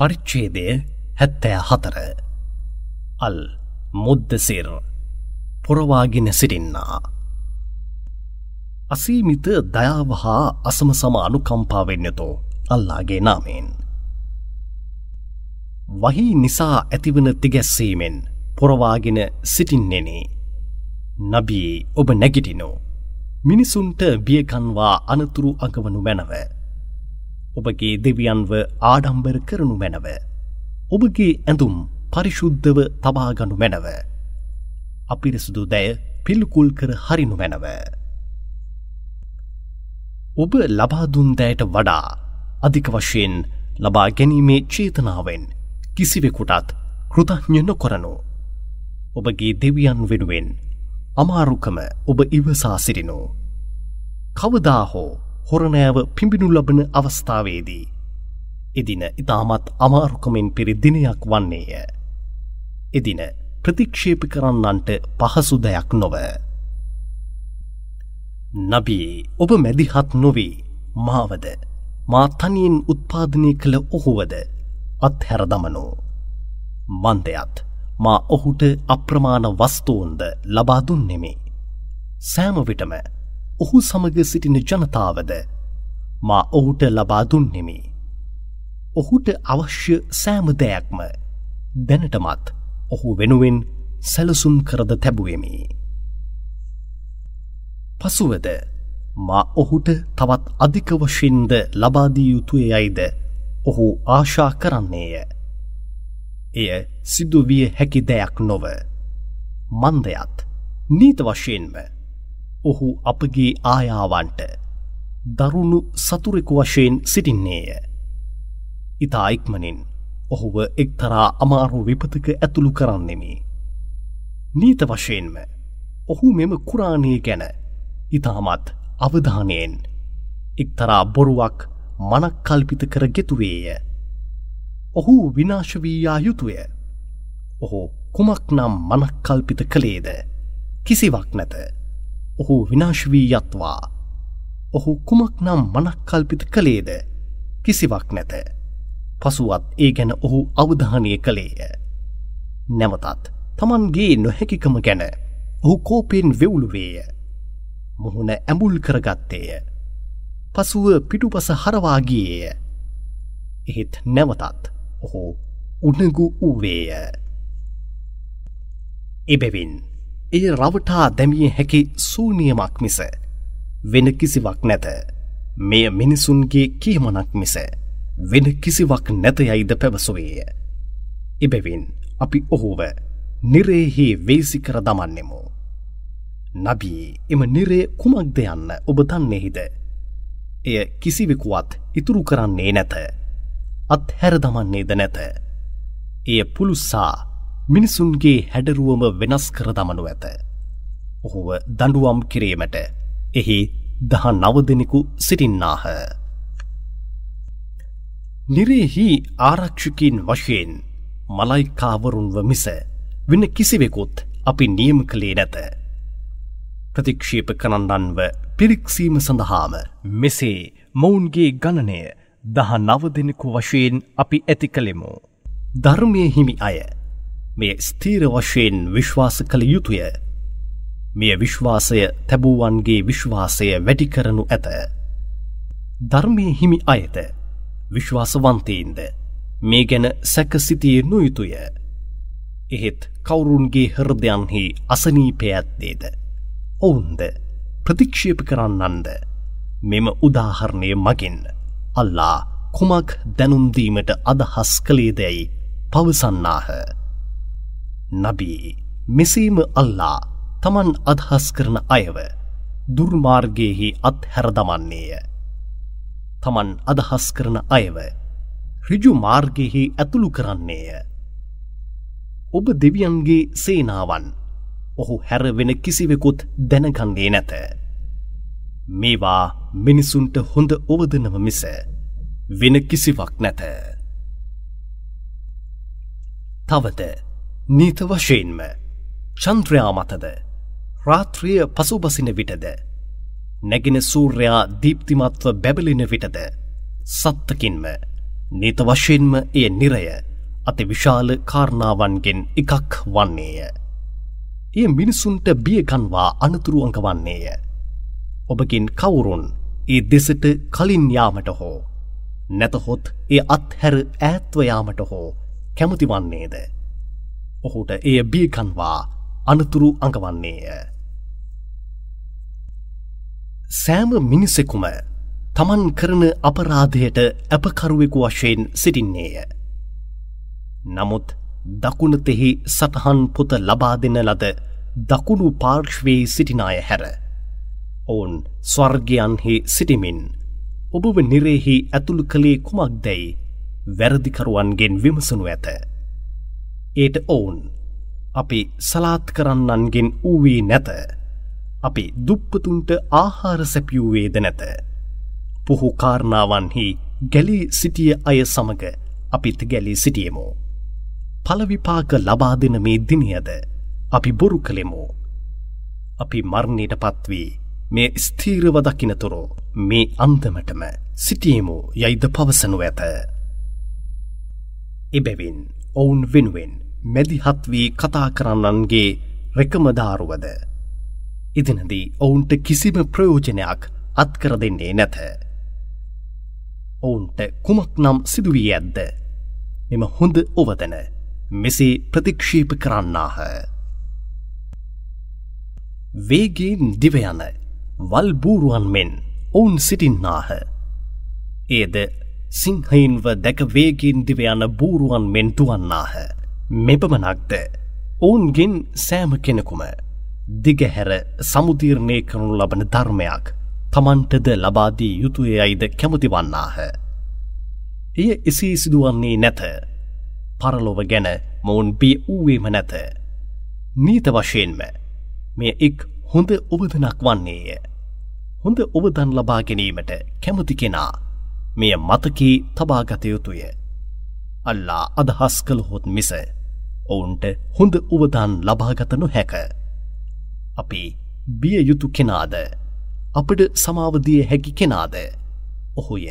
පරිච්ඡේදය හැත්තෑ හතර අල් මුද්දසිර පොරවාගෙන සිටින්නා. අසීමිත දයාව හා අසම සම අනුකම්පාවෙන්නතෝ අල්ලාගේ නාමෙන්. වහි නිසා ඇතිවන තිගැස්සීමෙන් පොරවාගෙන සිටින්නේෙනේ. නබී ඔබ නැගිටිනෝ. මිනිසුන්ට බියකන්වා අනතුරු අඟවනු මැනව. ඔබගේ දෙවියන්ව ආඩම්බර කරනු මැනව. ඔබගේ ඇඳුම් පරිශුද්ධව තබාගනු මැනව. අපිරිසුදු දැය පිල්කුල් කර හරිනු මැනව. ඔබ ලබාදුන්දෑයට වඩා අධික වශයෙන් ලබා ගැනීමේ චේතනාවෙන් කිසිවෙකුටත් කෘතඥ නොකොරනු. ඔබගේ දෙවියන් වෙනුවෙන් අමාරුකම ඔබ ඉවසා සිරිනු. කවදා හෝ හොරණෑව පිඹිනු ලබන අවස්ථාවේදී. එදින ඉතාමත් අමාරුකමෙන් පිරි දිනයක් වන්නේය. එදින ප්‍රතික්ෂේපි කරන්නන්ට පහසු දෙයක් නොව. නබී ඔබ මැදිහත් නොවී මාවද මා තනියෙන් උත්පාදනය කළ ඔහුවද අත්හැර දමනෝ. මන්දයත් මා ඔහුට අප්‍රමාණ වස්තූන්ද ලබා දුන්නෙමි. සෑමවිටම ඔහු සමග සිටින ජනතාවද මා ඔහුට ලබා දුන්නෙමි. ඔහුට අවශ්‍ය සෑමදයක්ම දැනටමත් ඔහු වෙනුවෙන් සැලසුම් කරද තැබුවමි. පසුවද මා ඔහුට තවත් අධික වශයෙන්ද ලබාදී යුතුය යයිද ඔහු ආශා කරන්නේය. එය සිදුවිය හැකි දෙයක් නොව. මන්දයත් නීත වශයෙන්ම ඔහු අපගේ ආයාවන්ට දරුණු සතුරෙකු වශයෙන් සිටින්නේය. ඉතා ඉක්මනින් ඔහුව එක්තරා අමාරු විපතක ඇතුළු කරන්නෙමි. නීත වශයෙන්ම ඔහු මෙම කුරාණය ගැන ඉතාමත් අවධානයෙන් එක්තරා බොරුවක් මනක් කල්පිත කර ගෙතුවේය. ඔහු විනාශවීයා යුතුය. ඔහු කුමක් නම් මනක් කල්පිත කළේද කිසිවක් නැත. ඔහු විනාශවී යත්වා. ඔහු කුමක් නම් මනක්කල්පිත කළේද කිසිවක් නැත. පසුවත් ඒ ගැන ඔහු අවධානය කළේය. නැවතත් තමන්ගේ නොහැකිකම ගැන ඔහු කෝපයෙන් වෙවුළුවේය. මුහුණ ඇඹුල් කරගත්තේය. පසුව පිටුපස හරවාගියය. එහෙත් නැවතත් ඔහෝ උනගු වූවේය. එබැවින් එය රවටා දැමිය හැකි සූනියමක් මිස. වෙන කිසිවක් නැත. මෙය මිනිසුන්ගේ කියමනක් මිස. වෙන කිසිවක් නැතයයිද පැවසුවේය. එබැවින් අපි ඔහුව නිරේහි වේසි කර දමන්නෙමු. නබී එම නිරේ කුමක් දෙයන්න ඔබ දන්නේෙහිද. එය කිසිවෙකුවත් ඉතුරු කරන්නේ නැත. අත්හැර දමන්නේද නැත. එය පුළුස්සා මිනිසුන්ගේ හැඩරුවම වෙනස් කර දමනු ඇත. ඔහුව දඩුවම් කිරීමට එහි දහ නවදෙනෙකු සිටින්නාහ. නිරෙහි ආරක්ෂකින් වශයෙන් මලයිකාවරුන්ව මිස වෙන කිසිවෙකුත් අපි නියම කළේ නැත. ප්‍රතික්ෂේප කණන්ඩන්ව පිරික්සීම සඳහාම මෙසේ මොවුන්ගේ ගණනය දහ නවදෙනෙකු වශයෙන් අපි ඇති කළෙමු. ධර්මය හිමි අය මේ ස්ථීර වශයෙන් විශ්වාස කළ යුතුය. මේ විශ්වාසය තැබූවන්ගේ විශ්වාසය වැඩි කරනු ඇත. ධර්මය හිමි අයත විශ්වාසවන්තීන්ද මේ ගැන සැකසිතිය නොයුතුය. එහෙත් කවුරුන්ගේ හරදයන්හි අසනීපයඇත්දේද. ඔවුන්ද ප්‍රතික්ෂේප කරන්නන්ද. මෙම උදාහරණය මගින් අල්ලා කුමක් දැනුම්දීමට අදහස් කළේදැයි පවසන්නාහ. නබී මෙසේම අල්ලා තමන් අදහස් කරන අයව දුර්මාර්ගයෙහි අත්හැර දමන්නේය. තමන් අදහස් කරන අයව රිජු මාර්ගෙහි ඇතුළු කරන්නේය. ඔබ දෙවියන්ගේ සේනාවන් ඔහු හැරවෙන කිසිවෙකුත් දැනගන්නේ නැත. මේවා මිනිසුන්ට හොඳ ඔවදනව මිස වෙන කිසිවක් නැත. තවද නීත වශයෙන්ම චන්ද්‍රයා මතද රාත්‍රිය පසුබසින විටද නැගෙන සූර්යා දීප්තිමත්ව බැබලින විටද සත්තකින්ම නීත වශයෙන්ම එය නිරය අති විශාල කාරණාවන්ගෙන් එකක් වන්නේය. ඒ මිනිසුන්ට බියකන්වා අනතුරුවංක වන්නේය. ඔබගින් කවුරුන් ඒ දෙසට කලින් යාමට හෝ නැතහොත් ඒ අත්හැර ඈත්වයාමට හෝ කැමති වන්නේද. ඔහුට එය බියකන්වා අනතුරු අඟවන්නේය. සෑම මිනිසෙකුම තමන් කරන අපරාධයට ඇපකරුවෙකු වශයෙන් සිටින්නේය. නමුත් දකුණතෙහි සටහන් පොත ලබා දෙන ලද දකුණු පාර්ශ්වයේ සිටිනාය හැර. ඔවුන් ස්වර්ගයන්හි සිටිමින් ඔබව නිරෙහි ඇතුළු කළේ කුමක් දැයි වැරදිකරුවන්ගෙන් විමසනු ඇත. ඒට ඔවුන් අපි සලාත් කරන්නන්ගෙන් වූවේ නැත අපි දුප්පතුන්ට ආහාර සැපියූවේද නැත. පොහු කාරණාවන්හි ගැලී සිටිය අය සමඟ අපිත් ගැලී සිටියමෝ. පලවිපාක ලබා දෙන මේ දිනියද අපි බොරු කළෙමෝ. අපි මරණයට පත්වී මේ ස්ථීරව දකිනතුරෝ මේ අන්දමටම සිටියමු යයිද පවසනු ඇත. එබැවින් ඔවුන් වෙනුවෙන් මැදිහත් වී කතා කරන්නන්ගේ රෙකමදාරුවද. ඉදිනදී ඔවුන්ට කිසිම ප්‍රයෝජනයක් අත්කර දෙන්නේ නැත. ඔවුන්ට කුමක් නම් සිදුවී ඇද්ද. මෙම හොඳ ඔවදන මෙසේ ප්‍රතික්ෂීප කරන්නාහ. වේගේම් දිවයන වල්බූරුවන් මෙන් ඔවුන් සිටින්නාහ. ඒද සිංහයින්ව දැක වේගින් දිවයන බූරුවන් මෙන් තුවන්නාහ. මෙපමනක්ද ඔවුන්ගෙන් සෑම කෙනෙකුම. දිගහැර සමුතීරණය කරනු ලබන ධර්මයක් තමන්ටද ලබාදී යුතුය අයිද කැමතිවන්නාහ. එය එසේ සිදුවන්නේ නැත. පරලොව ගැන මොවුන් බිය වූවේම නැත. නීත වශයෙන්ම මේ එක් හොඳ ඔබදනක් වන්නේය. හොඳ ඔබදන් ලබා ගැනීමට කැමති කෙනා මෙය මතකී තබාගත යුතුය. අල්ලා අදහස් කළහොත් මිස ඔවුන්ට හොඳ උවදන් ලබාගතනු හැක. අපි බිය යුතු කෙනාද අපට සමාවදිය හැකි කෙනාද ඔහුය.